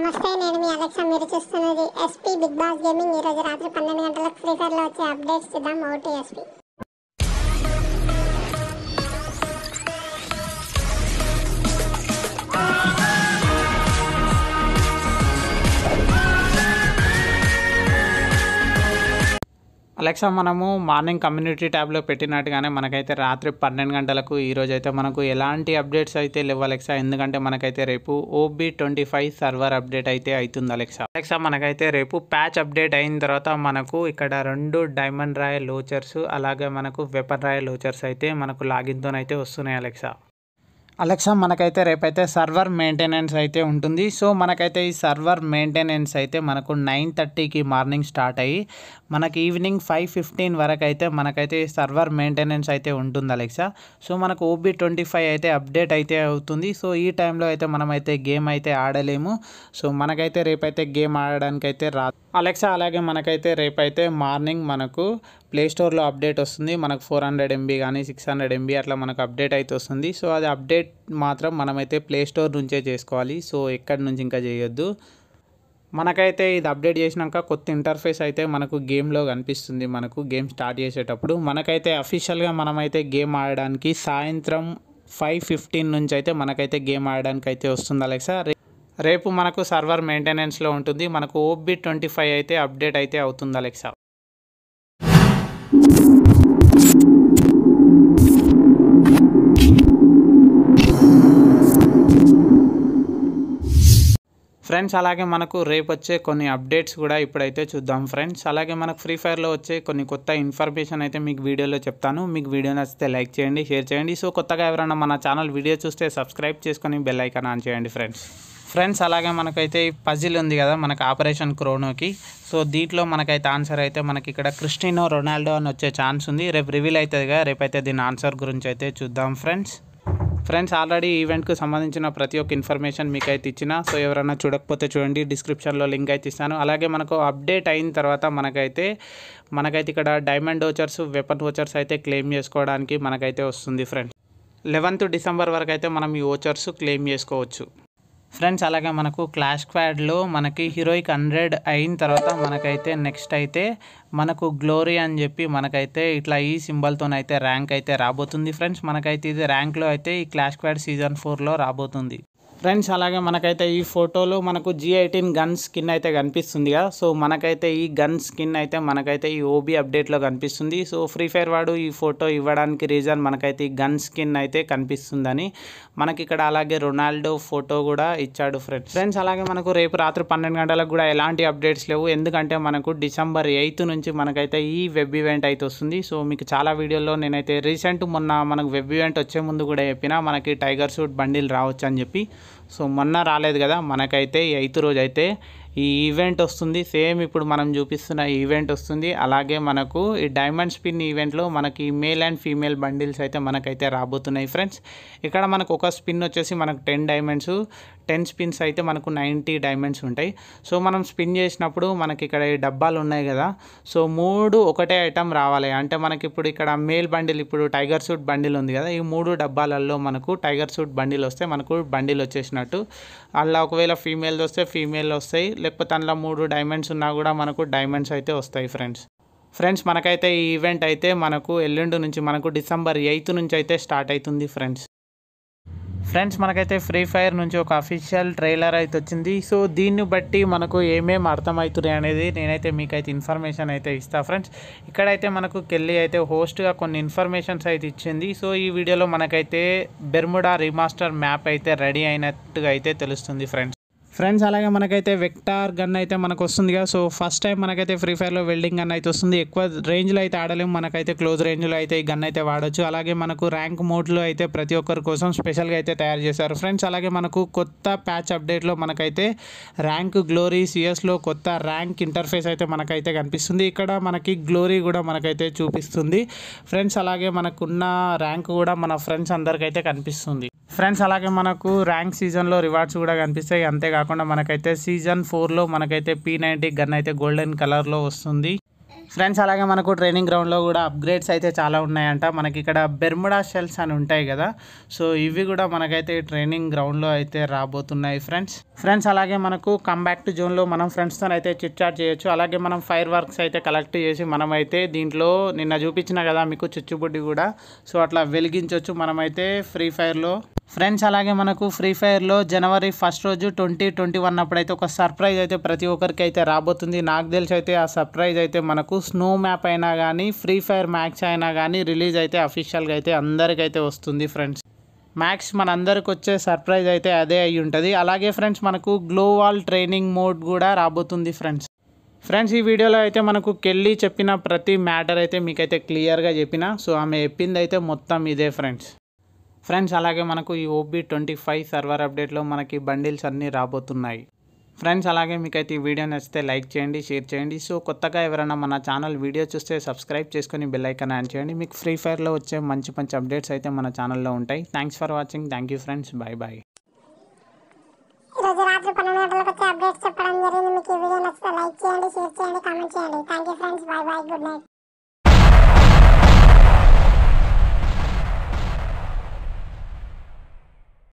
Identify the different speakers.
Speaker 1: నమస్తే నేను మీ అలెక్సా మీరు చూస్తున్నది ఎస్పీ బిగ్ బాస్ గేమింగ్ ఈరోజు రాత్రి పన్నెండు గంటలకు ఫ్రీ ఫైర్లో వచ్చే అప్డేట్స్ చూద్దాం ఓటీ ఎస్పీ అలెక్సా మనము మార్నింగ్ కమ్యూనిటీ ట్యాబ్లో పెట్టినట్టుగానే మనకైతే రాత్రి పన్నెండు గంటలకు ఈరోజు అయితే మనకు ఎలాంటి అప్డేట్స్ అయితే లేవు అలెక్సా ఎందుకంటే మనకైతే రేపు OB twenty five server update అయితే అవుతుంది అలెక్సా అలెక్సా మనకైతే రేపు ప్యాచ్ అప్డేట్ అయిన తర్వాత మనకు ఇక్కడ రెండు డైమండ్ రాయల్ లోచర్స్ అలాగే మనకు వెపన్ రాయల్ లోచర్స్ అయితే మనకు లాగిన్తోనైతే వస్తున్నాయి అలెక్సా అలెక్సా మనకైతే రేపైతే సర్వర్ మెయింటెనెన్స్ అయితే ఉంటుంది సో మనకైతే ఈ సర్వర్ మెయింటెనెన్స్ అయితే మనకు నైన్ థర్టీకి మార్నింగ్ స్టార్ట్ అయ్యి మనకి ఈవినింగ్ ఫైవ్ ఫిఫ్టీన్ వరకు అయితే మనకైతే ఈ సర్వర్ మెయింటెనెన్స్ అయితే ఉంటుంది అలెక్సా సో మనకు ఓబీ ట్వంటీ ఫైవ్ అయితే అప్డేట్ అయితే అవుతుంది సో ఈ టైంలో అయితే మనమైతే గేమ్ అయితే ఆడలేము సో మనకైతే రేపైతే గేమ్ ఆడడానికి అయితే రా అలెక్సా అలాగే మనకైతే రేపైతే మార్నింగ్ మనకు ప్లేస్టోర్లో అప్డేట్ వస్తుంది మనకు ఫోర్ హండ్రెడ్ ఎంబీ కానీ సిక్స్ హండ్రెడ్ ఎంబీ అట్లా మనకు అప్డేట్ అయితే వస్తుంది సో అది అప్డేట్ మాత్రం మనమైతే ప్లేస్టోర్ నుంచే చేసుకోవాలి సో ఎక్కడి నుంచి ఇంకా చేయొద్దు మనకైతే ఇది అప్డేట్ చేసినాక కొత్త ఇంటర్ఫేస్ అయితే మనకు గేమ్లో కనిపిస్తుంది మనకు గేమ్ స్టార్ట్ చేసేటప్పుడు మనకైతే అఫీషియల్గా మనమైతే గేమ్ ఆడడానికి సాయంత్రం ఫైవ్ ఫిఫ్టీన్ నుంచి అయితే మనకైతే గేమ్ ఆడడానికి అయితే వస్తుంది అలెక్సా రేపు మనకు సర్వర్ మెయింటెనెన్స్లో ఉంటుంది మనకు ఓబీ ట్వంటీ ఫైవ్ అయితే అప్డేట్ అయితే అవుతుంది అలెక్సా ఫ్రెండ్స్ అలాగే మనకు రేపు వచ్చే కొన్ని అప్డేట్స్ కూడా ఇప్పుడైతే చూద్దాం ఫ్రెండ్స్ అలాగే మనకు ఫ్రీ ఫైర్లో వచ్చే కొన్ని కొత్త ఇన్ఫర్మేషన్ అయితే మీకు వీడియోలో చెప్తాను మీకు వీడియో నచ్చితే లైక్ చేయండి షేర్ చేయండి సో కొత్తగా ఎవరైనా మన ఛానల్ వీడియో చూస్తే సబ్స్క్రైబ్ చేసుకొని బెల్ ఐకాన్ ఆన్ చేయండి ఫ్రెండ్స్ ఫ్రెండ్స్ అలాగే మనకైతే పజిల్ ఉంది కదా మనకు ఆపరేషన్ క్రోనోకి సో దీంట్లో మనకైతే ఆన్సర్ అయితే మనకి ఇక్కడ క్రిస్టినో రొనాల్డో అని వచ్చే ఛాన్స్ ఉంది రేపు రివీల్ అవుతుందిగా రేపైతే దీని ఆన్సర్ గురించి అయితే చూద్దాం ఫ్రెండ్స్ ఫ్రెండ్స్ ఆల్రెడీ ఈవెంట్కు సంబంధించిన ప్రతి ఒక్క ఇన్ఫర్మేషన్ మీకు అయితే ఇచ్చిన సో ఎవరైనా చూడకపోతే చూడండి డిస్క్రిప్షన్లో లింక్ అయితే ఇస్తాను అలాగే మనకు అప్డేట్ అయిన తర్వాత మనకైతే మనకైతే ఇక్కడ డైమండ్ ఓచర్స్ వెపన్ ఓచర్స్ అయితే క్లెయిమ్ చేసుకోవడానికి మనకైతే వస్తుంది ఫ్రెండ్స్ లెవెన్త్ డిసెంబర్ వరకు అయితే మనం ఈ ఓచర్స్ క్లెయిమ్ చేసుకోవచ్చు ఫ్రెండ్స్ అలాగే మనకు క్లాష్ క్వాడ్లో మనకి హీరోయిక్ హండ్రెడ్ అయిన తర్వాత మనకైతే నెక్స్ట్ అయితే మనకు గ్లోరీ అని చెప్పి మనకైతే ఇట్లా ఈ సింబల్తోనైతే ర్యాంక్ అయితే రాబోతుంది ఫ్రెండ్స్ మనకైతే ఇది ర్యాంక్లో అయితే ఈ క్లాష్ క్వాడ్ సీజన్ ఫోర్లో రాబోతుంది ఫ్రెండ్స్ అలాగే మనకైతే ఈ ఫోటోలో మనకు జీ ఎయిటీన్ గన్ స్కిన్ అయితే కనిపిస్తుంది కదా సో మనకైతే ఈ గన్ స్కిన్ అయితే మనకైతే ఈ ఓబీ అప్డేట్లో కనిపిస్తుంది సో ఫ్రీ ఫైర్ వాడు ఈ ఫోటో ఇవ్వడానికి రీజన్ మనకైతే ఈ గన్ స్కిన్ అయితే కనిపిస్తుందని మనకి ఇక్కడ అలాగే రొనాల్డో ఫోటో కూడా ఇచ్చాడు ఫ్రెండ్స్ ఫ్రెండ్స్ అలాగే మనకు రేపు రాత్రి పన్నెండు గంటలకు కూడా ఎలాంటి అప్డేట్స్ లేవు ఎందుకంటే మనకు డిసెంబర్ ఎయిత్ నుంచి మనకైతే ఈ వెబ్ ఈవెంట్ అయితే వస్తుంది సో మీకు చాలా వీడియోలో నేనైతే రీసెంట్ మొన్న మనకు వెబ్ ఈవెంట్ వచ్చే ముందు కూడా చెప్పిన మనకి టైగర్ సూట్ బండిల్ రావచ్చు అని చెప్పి సో మొన్న రాలేదు కదా మనకైతే ఎయిత్ రోజు అయితే ఈ ఈవెంట్ వస్తుంది సేమ్ ఇప్పుడు మనం చూపిస్తున్న ఈవెంట్ వస్తుంది అలాగే మనకు ఈ డైమండ్ స్పిన్ ఈవెంట్లో మనకి మేల్ అండ్ ఫీమేల్ బండిల్స్ అయితే మనకైతే రాబోతున్నాయి ఫ్రెండ్స్ ఇక్కడ మనకు ఒక స్పిన్ వచ్చేసి మనకు టెన్ డైమండ్స్ టెన్ స్పిన్స్ అయితే మనకు నైంటీ డైమండ్స్ ఉంటాయి సో మనం స్పిన్ చేసినప్పుడు మనకి ఇక్కడ ఈ డబ్బాలు ఉన్నాయి కదా సో మూడు ఒకటే ఐటమ్ రావాలి అంటే మనకి ఇప్పుడు ఇక్కడ మేల్ బండిల్ ఇప్పుడు టైగర్ సూట్ బండిల్ ఉంది కదా ఈ మూడు డబ్బాలలో మనకు టైగర్ సూట్ బండిల్ వస్తే మనకు బండిల్ వచ్చేసినట్టు అలా ఒకవేళ ఫీమేల్ వస్తే ఫీమేల్ వస్తాయి లేకపోతే అందులో మూడు డైమండ్స్ ఉన్నా కూడా మనకు డైమండ్స్ అయితే వస్తాయి ఫ్రెండ్స్ ఫ్రెండ్స్ మనకైతే ఈ ఈవెంట్ అయితే మనకు ఎల్లుండి నుంచి మనకు డిసెంబర్ ఎయిత్ నుంచి అయితే స్టార్ట్ అవుతుంది ఫ్రెండ్స్ ఫ్రెండ్స్ మనకైతే ఫ్రీ ఫైర్ నుంచి ఒక అఫీషియల్ ట్రైలర్ అయితే వచ్చింది సో దీన్ని బట్టి మనకు ఏమేమి అర్థమవుతున్నాయి అనేది నేనైతే మీకైతే ఇన్ఫర్మేషన్ అయితే ఇస్తాను ఫ్రెండ్స్ ఇక్కడైతే మనకు కెళ్ళి అయితే హోస్ట్గా కొన్ని ఇన్ఫర్మేషన్స్ అయితే ఇచ్చింది సో ఈ వీడియోలో మనకైతే బెర్ముడా రీమాస్టర్ మ్యాప్ అయితే రెడీ అయినట్టుగా అయితే తెలుస్తుంది ఫ్రెండ్స్ ఫ్రెండ్స్ అలాగే మనకైతే వెక్టార్ గన్ అయితే మనకు వస్తుందిగా సో ఫస్ట్ టైం మనకైతే ఫ్రీ ఫైర్లో వెల్డింగ్ గన్ అయితే వస్తుంది ఎక్కువ రేంజ్లో అయితే ఆడలేము మనకైతే క్లోజ్ రేంజ్లో అయితే ఈ గన్ అయితే వాడచ్చు అలాగే మనకు ర్యాంక్ మోడ్లో అయితే ప్రతి ఒక్కరి కోసం స్పెషల్గా అయితే తయారు చేశారు ఫ్రెండ్స్ అలాగే మనకు కొత్త ప్యాచ్ అప్డేట్లో మనకైతే ర్యాంక్ గ్లోరీ సిఎస్లో కొత్త ర్యాంక్ ఇంటర్ఫేస్ అయితే మనకైతే కనిపిస్తుంది ఇక్కడ మనకి గ్లోరీ కూడా మనకైతే చూపిస్తుంది ఫ్రెండ్స్ అలాగే మనకున్న ర్యాంక్ కూడా మన ఫ్రెండ్స్ అందరికైతే కనిపిస్తుంది ఫ్రెండ్స్ అలాగే మనకు ర్యాంక్ సీజన్లో రివార్డ్స్ కూడా కనిపిస్తాయి అంతేకాకుండా మనకైతే సీజన్ ఫోర్లో మనకైతే పీ నైంటీ గన్ అయితే గోల్డెన్ కలర్లో వస్తుంది ఫ్రెండ్స్ అలాగే మనకు ట్రైనింగ్ గ్రౌండ్లో కూడా అప్గ్రేడ్స్ అయితే చాలా ఉన్నాయంట మనకి ఇక్కడ బెర్ముడా షెల్స్ అని ఉంటాయి కదా సో ఇవి కూడా మనకైతే ట్రైనింగ్ గ్రౌండ్లో అయితే రాబోతున్నాయి ఫ్రెండ్స్ ఫ్రెండ్స్ అలాగే మనకు టు జోన్లో మనం ఫ్రెండ్స్తో అయితే చిట్ చాట్ చేయొచ్చు అలాగే మనం ఫైర్ వర్క్స్ అయితే కలెక్ట్ చేసి మనమైతే దీంట్లో నిన్న చూపించిన కదా మీకు చుచ్చుబుడ్డి కూడా సో అట్లా వెలిగించవచ్చు మనమైతే ఫ్రీ ఫైర్లో ఫ్రెండ్స్ అలాగే మనకు ఫ్రీ ఫైర్లో జనవరి ఫస్ట్ రోజు ట్వంటీ ట్వంటీ వన్ అప్పుడైతే ఒక సర్ప్రైజ్ అయితే ప్రతి ఒక్కరికి అయితే రాబోతుంది నాకు తెలిసి అయితే ఆ సర్ప్రైజ్ అయితే మనకు స్నో మ్యాప్ అయినా కానీ ఫ్రీ ఫైర్ మ్యాక్స్ అయినా కానీ రిలీజ్ అయితే అఫీషియల్గా అయితే అందరికైతే వస్తుంది ఫ్రెండ్స్ మ్యాక్స్ మనందరికి వచ్చే సర్ప్రైజ్ అయితే అదే అయి ఉంటుంది అలాగే ఫ్రెండ్స్ మనకు గ్లో వాల్ ట్రైనింగ్ మోడ్ కూడా రాబోతుంది ఫ్రెండ్స్ ఫ్రెండ్స్ ఈ వీడియోలో అయితే మనకు కెళ్ళి చెప్పిన ప్రతి మ్యాటర్ అయితే మీకైతే క్లియర్గా చెప్పిన సో ఆమె చెప్పింది అయితే మొత్తం ఇదే ఫ్రెండ్స్ ఫ్రెండ్స్ అలాగే మనకు ఈ ఓబీ ట్వంటీ ఫైవ్ సర్వర్ అప్డేట్లో మనకి బండిల్స్ అన్నీ రాబోతున్నాయి ఫ్రెండ్స్ అలాగే మీకైతే ఈ వీడియో నచ్చితే లైక్ చేయండి షేర్ చేయండి సో కొత్తగా ఎవరైనా మన ఛానల్ వీడియో చూస్తే సబ్స్క్రైబ్ చేసుకుని బెల్ ఐకాన్ యాడ్ చేయండి మీకు ఫ్రీ ఫైర్లో వచ్చే మంచి మంచి అప్డేట్స్ అయితే మన ఛానల్లో ఉంటాయి thanks for watching thank you friends bye bye చెప్పడం జరిగింది మీకు ఈ వీడియో నచ్చితే లైక్ చేయండి షేర్ చేయండి కామెంట్ చేయండి thank you friends bye bye good night